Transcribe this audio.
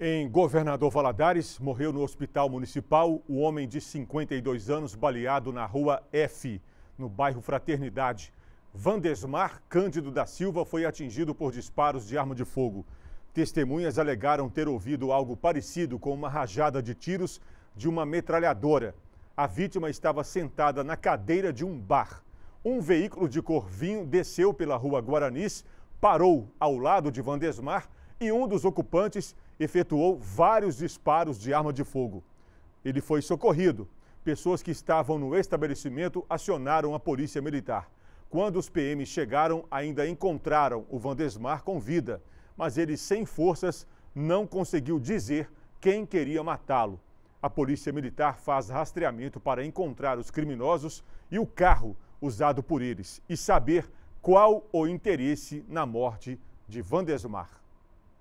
Em Governador Valadares, morreu no hospital municipal o homem de 52 anos baleado na rua F, no bairro Fraternidade. Vandesmar Cândido da Silva foi atingido por disparos de arma de fogo. Testemunhas alegaram ter ouvido algo parecido com uma rajada de tiros de uma metralhadora. A vítima estava sentada na cadeira de um bar. Um veículo de cor vinho desceu pela rua Guaranis, parou ao lado de Vandesmar e um dos ocupantes efetuou vários disparos de arma de fogo. Ele foi socorrido. Pessoas que estavam no estabelecimento acionaram a polícia militar. Quando os PMs chegaram, ainda encontraram o Vandesmar com vida, mas ele, sem forças, não conseguiu dizer quem queria matá-lo. A polícia militar faz rastreamento para encontrar os criminosos e o carro usado por eles e saber qual o interesse na morte de Vandesmar.